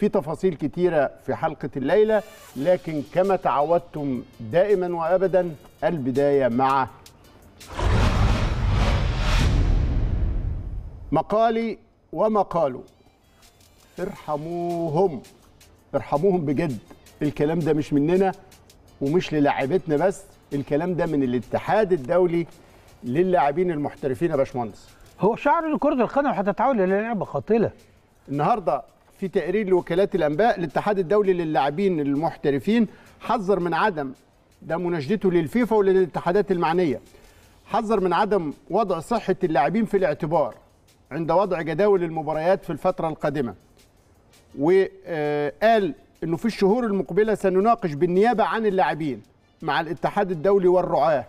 في تفاصيل كتيرة في حلقة الليلة لكن كما تعودتم دائما وأبدا البداية مع مقالي ومقاله ارحموهم ارحموهم بجد الكلام ده مش مننا ومش للاعبتنا بس الكلام ده من الاتحاد الدولي للاعبين المحترفين يا باشمهندس هو شعر كرة القدم هتتحول الى لعبة قاتلة النهارده في تقرير لوكالات الانباء الاتحاد الدولي للاعبين المحترفين حذر من عدم ده مناشدته للفيفا وللاتحادات المعنيه حذر من عدم وضع صحه اللاعبين في الاعتبار عند وضع جداول المباريات في الفتره القادمه وقال انه في الشهور المقبله سنناقش بالنيابه عن اللاعبين مع الاتحاد الدولي والرعاه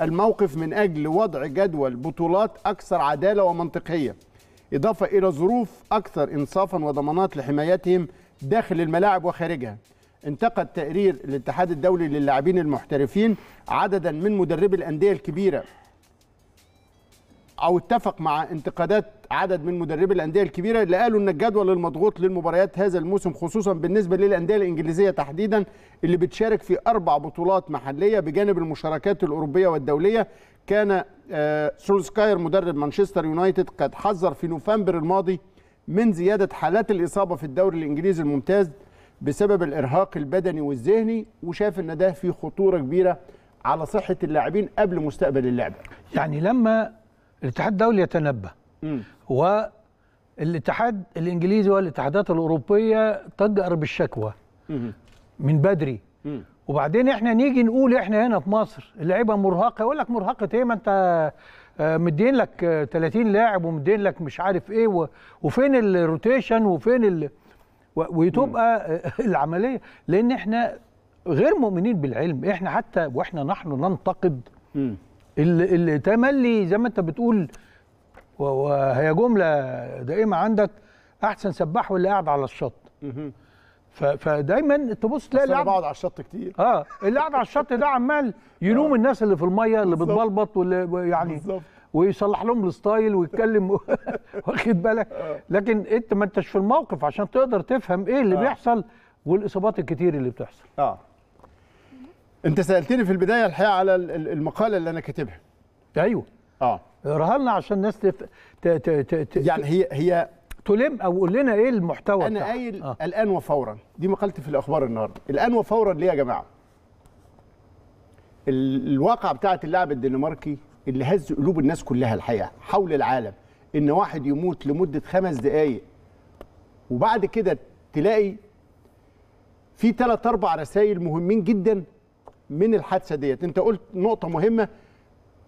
الموقف من اجل وضع جدول بطولات اكثر عداله ومنطقيه إضافة إلى ظروف أكثر إنصافا وضمانات لحمايتهم داخل الملاعب وخارجها انتقد تقرير الاتحاد الدولي للاعبين المحترفين عددا من مدربي الأندية الكبيرة او اتفق مع انتقادات عدد من مدربي الانديه الكبيره اللي قالوا ان الجدول المضغوط للمباريات هذا الموسم خصوصا بالنسبه للانديه الانجليزيه تحديدا اللي بتشارك في اربع بطولات محليه بجانب المشاركات الاوروبيه والدوليه كان آه، سولسكاير مدرب مانشستر يونايتد قد حذر في نوفمبر الماضي من زياده حالات الاصابه في الدوري الانجليزي الممتاز بسبب الارهاق البدني والذهني وشاف ان ده في خطوره كبيره على صحه اللاعبين قبل مستقبل اللعبه يعني لما الاتحاد الدولي يتنبه م. والاتحاد الانجليزي والاتحادات الاوروبيه تجأر بالشكوى م. من بدري م. وبعدين احنا نيجي نقول احنا هنا في مصر اللعيبه مرهقه يقول لك مرهقه ايه ما انت آه، مدين لك 30 آه، لاعب ومدين لك مش عارف ايه وفين الروتيشن وفين ال... وتبقى آه، العمليه لان احنا غير مؤمنين بالعلم احنا حتى واحنا نحن ننتقد اللي تملي زي ما انت بتقول وهي جمله دائمه عندك احسن سباح واللي قاعد على الشط فدايما تبص تلاقي اللي بقعد على الشط كتير اه اللي قاعد على الشط ده عمال يلوم آه. الناس اللي في الميه اللي بتبلبط واللي يعني بالزبط. ويصلح لهم الستايل ويتكلم واخد بالك آه. لكن انت ما انتش في الموقف عشان تقدر تفهم ايه اللي آه. بيحصل والاصابات الكتير اللي بتحصل اه انت سالتني في البدايه الحقيقه على المقاله اللي انا كاتبها ايوه اه اقراها لنا عشان الناس تف... ت... ت... ت... ت... يعني هي هي تلم او قول لنا ايه المحتوى انا قايل آه. الان وفورا دي مقالتي في الاخبار النهارده الان وفورا ليه يا جماعه الواقع بتاعت اللاعب الدنماركي اللي هز قلوب الناس كلها الحقيقه حول العالم ان واحد يموت لمده خمس دقائق وبعد كده تلاقي في ثلاث اربع رسائل مهمين جدا من الحادثه ديت انت قلت نقطه مهمه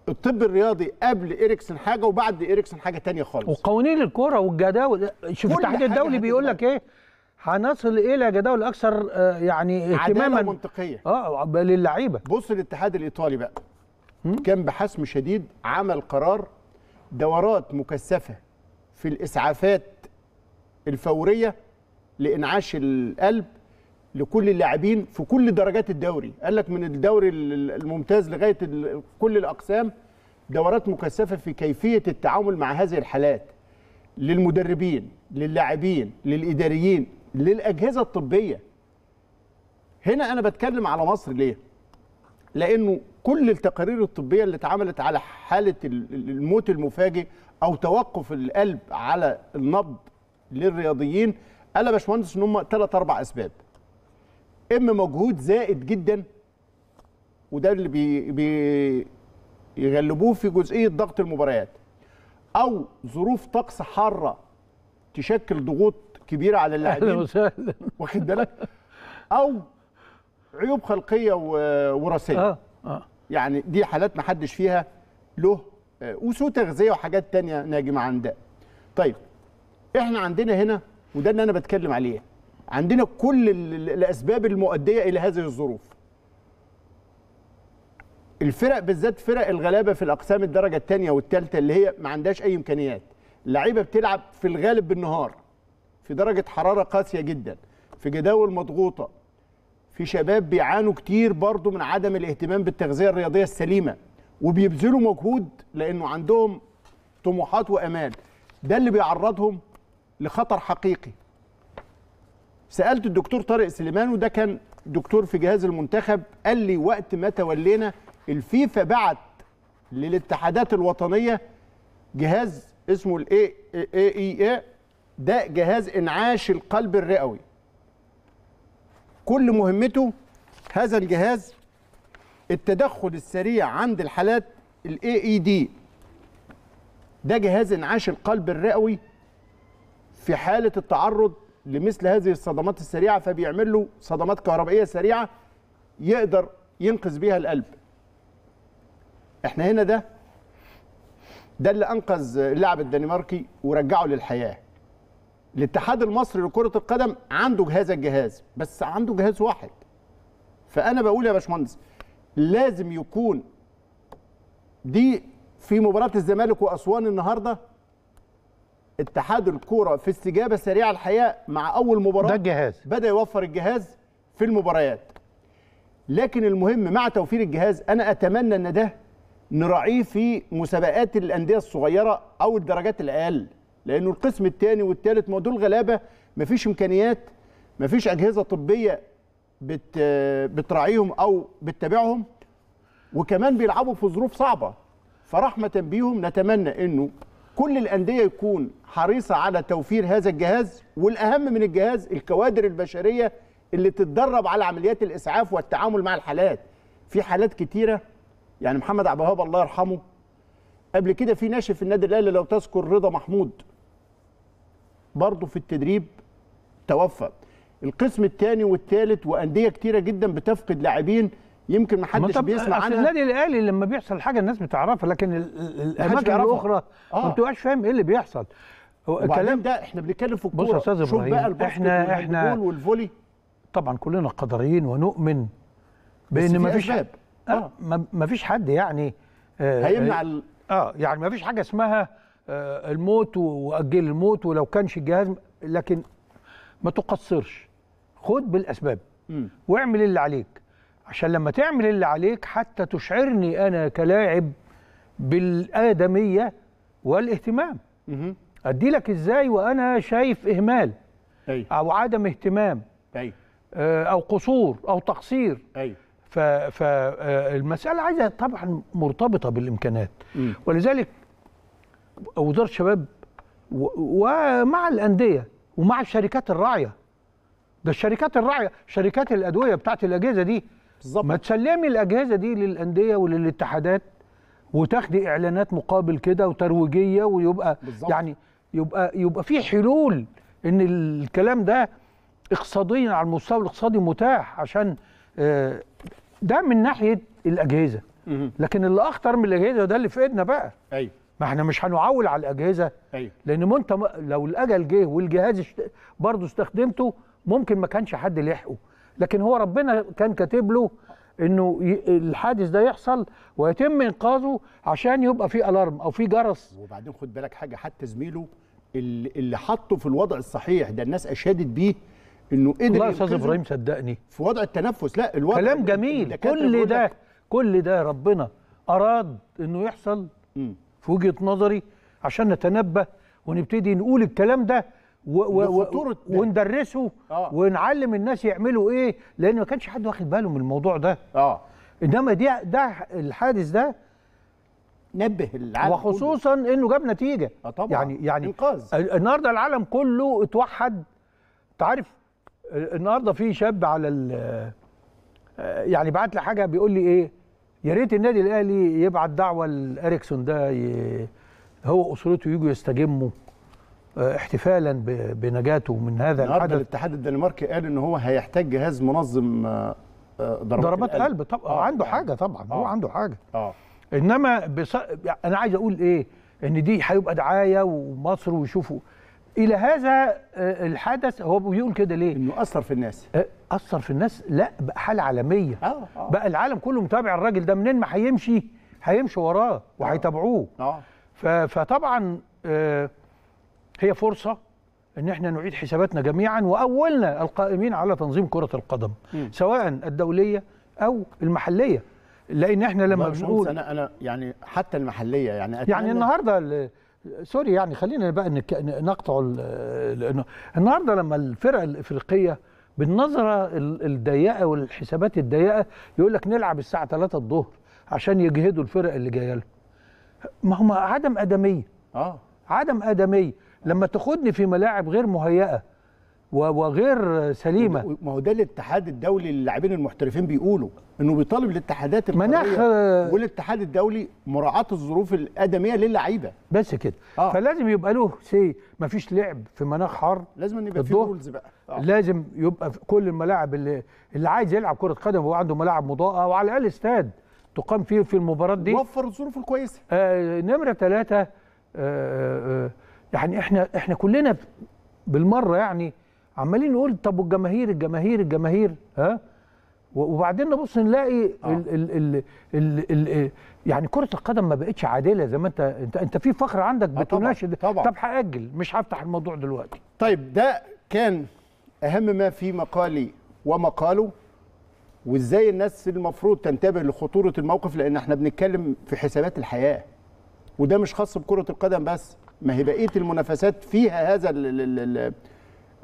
الطب الرياضي قبل اريكسن حاجه وبعد اريكسن حاجه تانية خالص وقوانين الكوره والجداول شوف الاتحاد الدولي بيقول لك ايه هنصل الى جداول اكثر آه، يعني اهتماما منطقيه اه للعيبه بص الاتحاد الايطالي بقى كان بحسم شديد عمل قرار دورات مكثفه في الاسعافات الفوريه لانعاش القلب لكل اللاعبين في كل درجات الدوري قال لك من الدوري الممتاز لغايه كل الاقسام دورات مكثفه في كيفيه التعامل مع هذه الحالات للمدربين للاعبين للاداريين للاجهزه الطبيه هنا انا بتكلم على مصر ليه لانه كل التقارير الطبيه اللي اتعملت على حاله الموت المفاجئ او توقف القلب على النبض للرياضيين قال يا باشمهندس ان هم ثلاث اربع اسباب اما مجهود زائد جدا وده اللي بي بي يغلبوه في جزئيه ضغط المباريات او ظروف طقس حاره تشكل ضغوط كبيره على اللاعبين واخد بالك او عيوب خلقيه وراثيه آه، آه. يعني دي حالات ما حدش فيها له آه، وسوء تغذيه وحاجات تانية ناجمه عن ده طيب احنا عندنا هنا وده اللي انا بتكلم عليه عندنا كل الاسباب المؤديه الى هذه الظروف الفرق بالذات فرق الغلابه في الاقسام الدرجه الثانيه والثالثه اللي هي ما عندهاش اي امكانيات اللعيبه بتلعب في الغالب بالنهار في درجه حراره قاسيه جدا في جداول مضغوطه في شباب بيعانوا كتير برضو من عدم الاهتمام بالتغذيه الرياضيه السليمه وبيبذلوا مجهود لانه عندهم طموحات وامال ده اللي بيعرضهم لخطر حقيقي سالت الدكتور طارق سليمان وده كان دكتور في جهاز المنتخب قال لي وقت ما تولينا الفيفا بعت للاتحادات الوطنيه جهاز اسمه الاي اي اي ده جهاز انعاش القلب الرئوي كل مهمته هذا الجهاز التدخل السريع عند الحالات الاي اي دي e ده جهاز انعاش القلب الرئوي في حاله التعرض لمثل هذه الصدمات السريعه فبيعمل له صدمات كهربائيه سريعه يقدر ينقذ بيها القلب احنا هنا ده ده اللي انقذ اللاعب الدنماركي ورجعه للحياه الاتحاد المصري لكره القدم عنده هذا الجهاز بس عنده جهاز واحد فانا بقول يا باشمهندس لازم يكون دي في مباراه الزمالك واسوان النهارده اتحاد الكوره في استجابه سريعه الحقيقه مع اول مباراه ده الجهاز بدا يوفر الجهاز في المباريات لكن المهم مع توفير الجهاز انا اتمنى ان ده نراعيه في مسابقات الانديه الصغيره او الدرجات الاقل لانه القسم الثاني والثالث ما دول غلابه مفيش امكانيات مفيش اجهزه طبيه بت بتراعيهم او بتتابعهم وكمان بيلعبوا في ظروف صعبه فرحمه بيهم نتمنى انه كل الانديه يكون حريصه على توفير هذا الجهاز والاهم من الجهاز الكوادر البشريه اللي تتدرب على عمليات الاسعاف والتعامل مع الحالات في حالات كتيره يعني محمد عبد الوهاب الله يرحمه قبل كده في ناشئ في النادي الاهلي لو تذكر رضا محمود برضه في التدريب توفى القسم الثاني والثالث وانديه كتيره جدا بتفقد لاعبين يمكن ما حدش بيسمع عنها النادي الاهلي لما بيحصل حاجه الناس بتعرفها لكن الاماكن الاخرى آه. ما بتبقاش فاهم ايه اللي بيحصل الكلام ده احنا بنتكلم في الكوره بص يا استاذ ابراهيم احنا احنا والفولي طبعا كلنا قدريين ونؤمن بان ما فيش آه. آه. ما فيش حد يعني آه هيمنع آه، ال... اه يعني ما فيش حاجه اسمها آه الموت واجل الموت ولو كانش الجهاز لكن ما تقصرش خد بالاسباب م. واعمل اللي عليك عشان لما تعمل اللي عليك حتى تشعرني انا كلاعب بالادميه والاهتمام ادي لك ازاي وانا شايف اهمال أي. او عدم اهتمام أي. آه، او قصور او تقصير أي. فالمساله آه، عايزه طبعا مرتبطه بالامكانات م. ولذلك وزاره الشباب ومع الانديه ومع الشركات الراعيه ده الشركات الراعيه شركات الادويه بتاعت الاجهزه دي بالظبط ما تسلمي الاجهزه دي للانديه وللاتحادات وتاخدي اعلانات مقابل كده وترويجيه ويبقى بالزبط. يعني يبقى يبقى في حلول ان الكلام ده اقتصاديا على المستوى الاقتصادي متاح عشان آه، ده من ناحيه الاجهزه لكن اللي اخطر من الاجهزه ده اللي في ايدنا بقى ايوه ما احنا مش هنعول على الاجهزه ايوه لان منت انت لو الاجل جه والجهاز برضه استخدمته ممكن ما كانش حد لحقه لكن هو ربنا كان كاتب له انه الحادث ده يحصل ويتم انقاذه عشان يبقى في الارم او في جرس وبعدين خد بالك حاجه حتى زميله اللي, اللي حطه في الوضع الصحيح ده الناس اشادت بيه انه قدر والله يا استاذ ابراهيم صدقني في وضع التنفس لا الوضع كلام جميل كل ده كل ده ربنا اراد انه يحصل م. في وجهه نظري عشان نتنبه ونبتدي نقول الكلام ده و و و وندرسه آه. ونعلم الناس يعملوا ايه لان ما كانش حد واخد باله من الموضوع ده اه انما دي ده الحادث ده نبه العالم وخصوصا كله. انه جاب نتيجه آه طبعا يعني يعني انقاذ النهارده العالم كله اتوحد انت عارف النهارده في شاب على ال آه، يعني بعت لي حاجه بيقول لي ايه يا ريت النادي الاهلي يبعت دعوه لاريكسون ده هو اسرته يجوا يستجموا احتفالا بنجاته من هذا الحدث الاتحاد الدنماركي قال ان هو هيحتاج جهاز منظم آه، آه، ضربات, ضربات قلب طبعا آه. عنده آه، حاجه طبعا آه. هو عنده حاجه اه انما بص... انا عايز اقول ايه ان دي هيبقى دعايه ومصر ويشوفوا الى هذا الحدث هو بيقول كده ليه انه اثر في الناس اثر في الناس لا بقى حاله عالميه آه. آه. بقى العالم كله متابع الراجل ده منين ما هيمشي هيمشي وراه وهيتابعوه آه. آه. فطبعا آه هي فرصه ان احنا نعيد حساباتنا جميعا واولنا القائمين على تنظيم كره القدم م. سواء الدوليه او المحليه لان احنا لما بنقول انا انا يعني حتى المحليه يعني يعني النهارده سوري يعني خلينا بقى نقطع النهارده لما الفرق الافريقيه بالنظره الضيقه والحسابات الضيقه يقول لك نلعب الساعه 3 الظهر عشان يجهدوا الفرق اللي جايه لهم ما هم عدم ادميه اه عدم ادميه لما تاخدني في ملاعب غير مهيئه وغير سليمه ما هو ده الاتحاد الدولي للاعبين المحترفين بيقولوا انه بيطالب الاتحادات مناخ آه، والاتحاد الدولي مراعاه الظروف الادميه للعيبه بس كده آه. فلازم يبقى له سي ما فيش لعب في مناخ حر لازم يبقى في رولز بقى آه. لازم يبقى في كل الملاعب اللي اللي عايز يلعب كره قدم هو عنده ملاعب مضاءه وعلى الاقل استاد تقام فيه في المباراه دي وفر الظروف الكويسه آه نمره ثلاثه آه آه, آه، يعني احنا احنا كلنا بالمره يعني عمالين نقول طب والجماهير الجماهير الجماهير ها وبعدين نبص نلاقي آه. ال ال ال ال ال يعني كره القدم ما بقتش عادله زي ما انت انت انت في فخر عندك آه، بتناشد طبعا, طبعا طب هاجل مش هفتح الموضوع دلوقتي طيب ده كان اهم ما في مقالي ومقاله وازاي الناس المفروض تنتبه لخطوره الموقف لان احنا بنتكلم في حسابات الحياه وده مش خاص بكره القدم بس ما هي بقيه المنافسات فيها هذا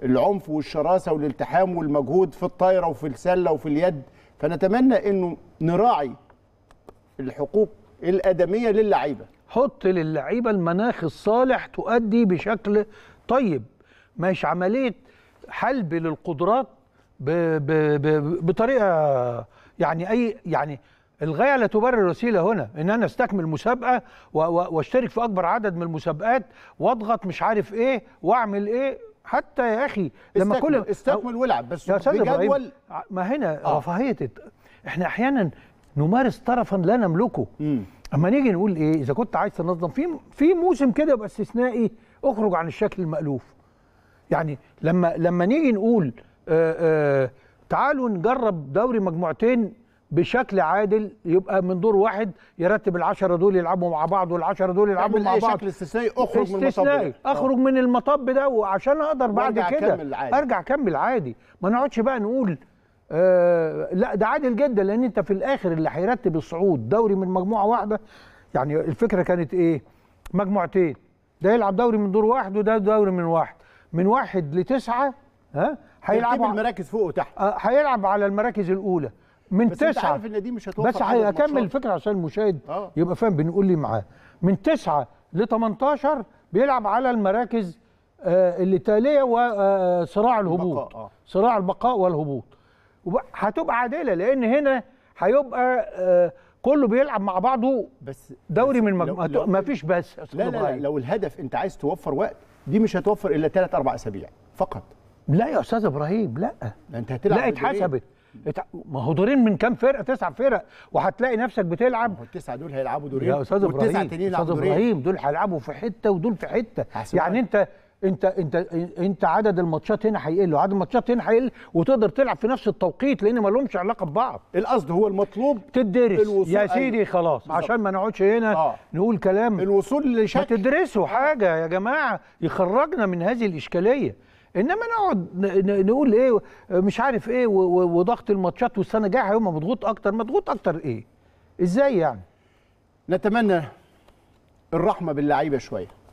العنف والشراسه والالتحام والمجهود في الطايره وفي السله وفي اليد فنتمنى انه نراعي الحقوق الادميه للعيبه حط للعيبه المناخ الصالح تؤدي بشكل طيب مش عمليه حلب للقدرات بطريقه يعني اي يعني الغايه لا تبرر الوسيله هنا ان انا استكمل مسابقه واشترك في اكبر عدد من المسابقات واضغط مش عارف ايه واعمل ايه حتى يا اخي لما استكمل كل استكمل والعب بس يا بجدول ما هنا آه. رفاهيه احنا احيانا نمارس طرفا لا نملكه اما نيجي نقول ايه اذا كنت عايز تنظم في في موسم كده يبقى استثنائي اخرج عن الشكل المالوف يعني لما لما نيجي نقول آآ آه، آآ آه، تعالوا نجرب دوري مجموعتين بشكل عادل يبقى من دور واحد يرتب العشرة دول يلعبوا مع بعض والعشرة دول يلعبوا مع بعض شكل استثنائي اخرج من المطب ده اخرج من المطب ده وعشان اقدر بعد كده ارجع اكمل عادي ما نقعدش بقى نقول آه لا ده عادل جدا لان انت في الاخر اللي هيرتب الصعود دوري من مجموعه واحده يعني الفكره كانت ايه مجموعتين ده يلعب دوري من دور واحد وده دوري من واحد من واحد لتسعه ها هيلعب المراكز فوق وتحت آه، هيلعب على المراكز الاولى من بس تسعة عارف ان دي مش هتوفر بس هكمل الفكره عشان المشاهد أوه. يبقى فاهم بنقول لي معاه من تسعة ل 18 بيلعب على المراكز آه اللي تاليه وصراع آه، الهبوط آه. صراع البقاء والهبوط هتبقى عادله لان هنا هيبقى آه كله بيلعب مع بعضه بس دوري بس من مجموعه لو... ما فيش بس لا لا, لا لو الهدف انت عايز توفر وقت دي مش هتوفر الا ثلاث اربع اسابيع فقط لا يا استاذ ابراهيم لا انت هتلعب لا اتحسبت ما هو دورين من كام فرقه تسع فرق وهتلاقي نفسك بتلعب التسعه دول هيلعبوا دورين يا استاذ ابراهيم استاذ ابراهيم دول هيلعبوا في حته ودول في حته يعني انت انت انت انت عدد الماتشات هنا هيقل وعدد الماتشات هنا هيقل وتقدر تلعب في نفس التوقيت لان ما لهمش علاقه ببعض القصد هو المطلوب تدرس يا سيدي أيوه. خلاص بالضبط. عشان ما نقعدش هنا آه. نقول كلام الوصول لشكل تدرسوا حاجه يا جماعه يخرجنا من هذه الاشكاليه انما نقعد نقول ايه مش عارف ايه وضغط الماتشات والسنه الجايه هيبقى مضغوط اكتر مضغوط اكتر ايه ازاي يعني نتمنى الرحمه باللعيبه شويه